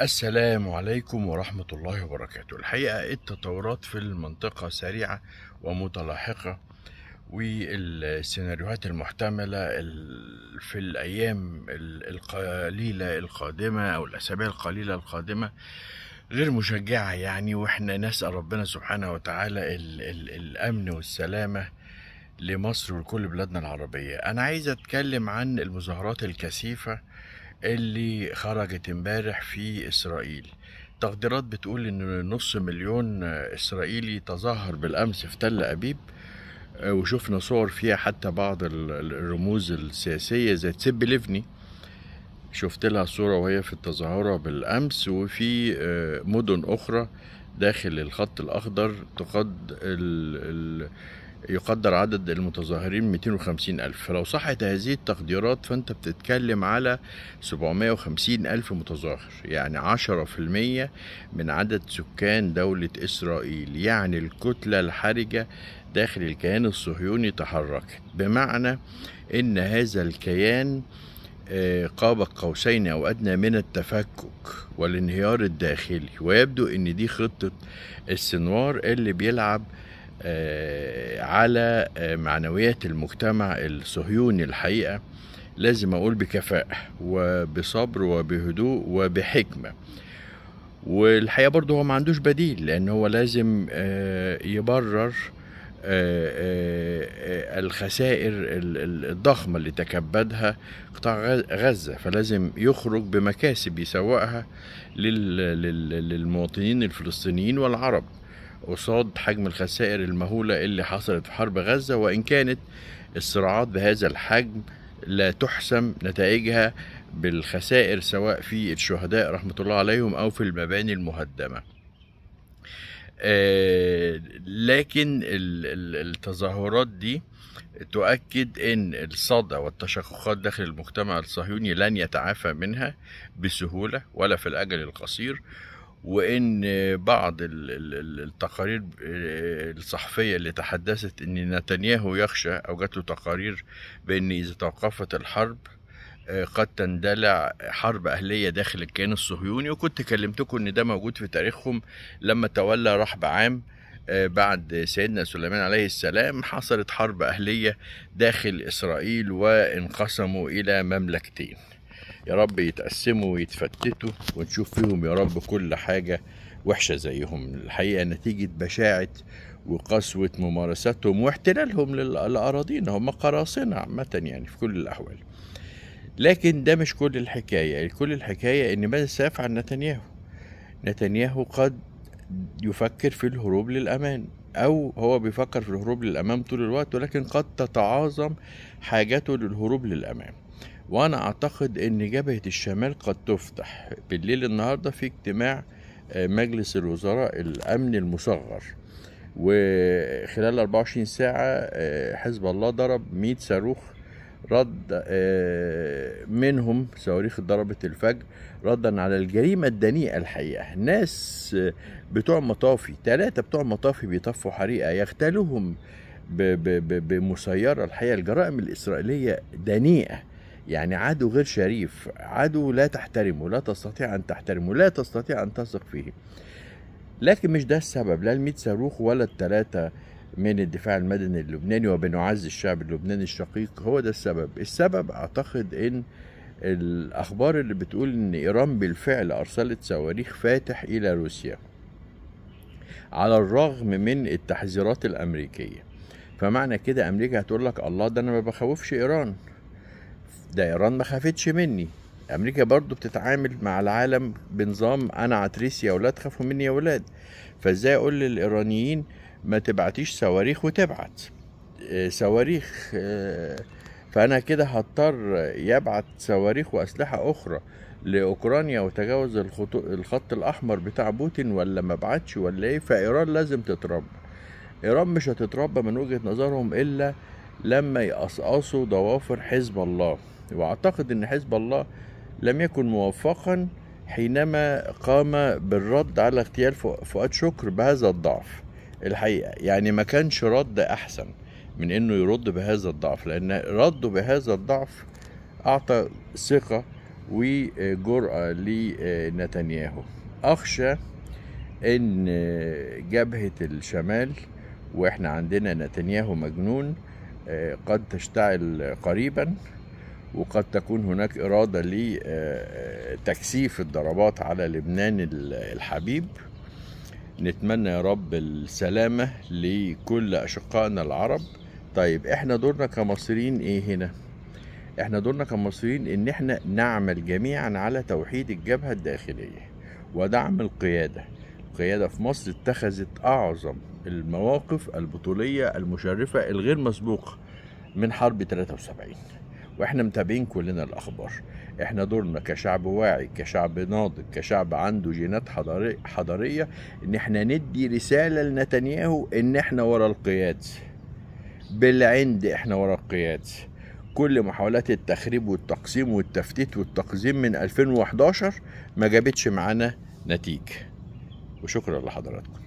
السلام عليكم ورحمة الله وبركاته الحقيقة التطورات في المنطقة سريعة ومتلاحقة والسيناريوهات المحتملة في الأيام القليلة القادمة أو الأسابيع القليلة القادمة غير مشجعة يعني وإحنا نسأل ربنا سبحانه وتعالى الـ الـ الأمن والسلامة لمصر ولكل بلادنا العربية أنا عايز أتكلم عن المظاهرات الكثيفة اللي خرجت امبارح في اسرائيل تقديرات بتقول ان نص مليون اسرائيلي تظاهر بالامس في تل ابيب وشفنا صور فيها حتى بعض الرموز السياسيه زي تسيب ليفني شفت لها صوره وهي في التظاهره بالامس وفي آه، مدن اخرى داخل الخط الاخضر تقد ال ال يقدر عدد المتظاهرين 250 ألف فلو صحت هذه التقديرات فأنت بتتكلم على 750 ألف متظاهر يعني 10% من عدد سكان دولة إسرائيل يعني الكتلة الحرجة داخل الكيان الصهيوني تحركت بمعنى أن هذا الكيان آه، قاب قوسين او ادنى من التفكك والانهيار الداخلي ويبدو ان دي خطه السنوار اللي بيلعب آه، على آه، معنويات المجتمع الصهيوني الحقيقه لازم اقول بكفاءه وبصبر وبهدوء وبحكمه والحقيقه برضه هو ما عندوش بديل لان هو لازم آه، يبرر الخسائر الضخمه اللي تكبدها قطاع غزه فلازم يخرج بمكاسب يسوقها للمواطنين الفلسطينيين والعرب قصاد حجم الخسائر المهولة اللي حصلت في حرب غزة وإن كانت الصراعات بهذا الحجم لا تحسم نتائجها بالخسائر سواء في الشهداء رحمة الله عليهم أو في المباني المهدمة آه، لكن التظاهرات دي تؤكد ان الصدى والتشققات داخل المجتمع الصهيوني لن يتعافى منها بسهوله ولا في الاجل القصير وان بعض التقارير آه، الصحفيه اللي تحدثت ان نتنياهو يخشى او جات له تقارير بان اذا توقفت الحرب آه، قد تندلع حرب أهلية داخل الكيان الصهيوني وكنت كلمتكم إن ده موجود في تاريخهم لما تولى رحب عام آه، بعد سيدنا سليمان عليه السلام حصلت حرب أهلية داخل إسرائيل وانقسموا إلى مملكتين يا رب يتقسموا ويتفتتوا ونشوف فيهم يا رب كل حاجة وحشة زيهم الحقيقة نتيجة بشاعة وقسوة ممارساتهم واحتلالهم لأراضينا هم قراصنة عامة يعني في كل الأحوال لكن ده مش كل الحكاية كل الحكاية إن ماذا سيفعل نتنياهو نتنياهو قد يفكر في الهروب للأمان أو هو بيفكر في الهروب للأمام طول الوقت ولكن قد تتعاظم حاجته للهروب للأمام وانا اعتقد ان جبهة الشمال قد تفتح بالليل النهاردة في اجتماع آه، مجلس الوزراء الامن المصغر وخلال 24 ساعة آه، حزب الله ضرب 100 صاروخ رد آه، منهم صواريخ ضربت الفجر ردا على الجريمة الدنيئة الحقيقة ناس بتوع مطافي ثلاثة بتوع مطافي بيطفوا حريقة يغتالوهم بمسيرة الحقيقة الجرائم الإسرائيلية دنيئة يعني عدو غير شريف عدو لا تحترمه لا تستطيع أن تحترمه لا تستطيع أن تثق فيه لكن مش ده السبب لا الميت صاروخ ولا الثلاثة من الدفاع المدني اللبناني وبنعز الشعب اللبناني الشقيق هو ده السبب السبب أعتقد أن الأخبار اللي بتقول أن إيران بالفعل أرسلت صواريخ فاتح إلى روسيا على الرغم من التحذيرات الأمريكية فمعنى كده أمريكا هتقول لك الله ده أنا ما بخوفش إيران ده ايران ما خافتش مني امريكا برضو بتتعامل مع العالم بنظام انا عتريس يا ولاد خافوا مني يا ولاد فازاي اقول للايرانيين ما تبعتيش صواريخ وتبعت آه، صواريخ آه، فانا كده هضطر يبعت صواريخ واسلحه اخرى لاوكرانيا وتجاوز الخط الاحمر بتاع بوتين ولا ما بعتش ولا ايه فايران لازم تتربى ايران مش هتتربى من وجهه نظرهم الا لما يقصقصوا ضوافر حزب الله واعتقد ان حزب الله لم يكن موفقا حينما قام بالرد على اغتيال فؤاد شكر بهذا الضعف الحقيقه يعني ما كانش رد احسن من انه يرد بهذا الضعف لان رده بهذا الضعف اعطى ثقه وجرأه لنتنياهو اخشى ان جبهه الشمال واحنا عندنا نتنياهو مجنون آه، قد تشتعل قريبا وقد تكون هناك إرادة لتكثيف آه، آه، الضربات على لبنان الحبيب نتمنى يا رب السلامة لكل أشقائنا العرب طيب احنا دورنا كمصريين ايه هنا احنا دورنا كمصريين ان احنا نعمل جميعا على توحيد الجبهة الداخلية ودعم القيادة القيادة في مصر اتخذت أعظم المواقف البطولية المشرفة الغير مسبوقة من حرب 73 واحنا متابعين كلنا الاخبار احنا دورنا كشعب واعي كشعب ناضج كشعب عنده جينات حضاريه ان احنا ندي رساله لنتنياهو ان احنا ورا القيادة بالعند احنا ورا القيادة كل محاولات التخريب والتقسيم والتفتيت والتقزيم من 2011 ما جابتش معانا نتيجه وشكرا لحضراتكم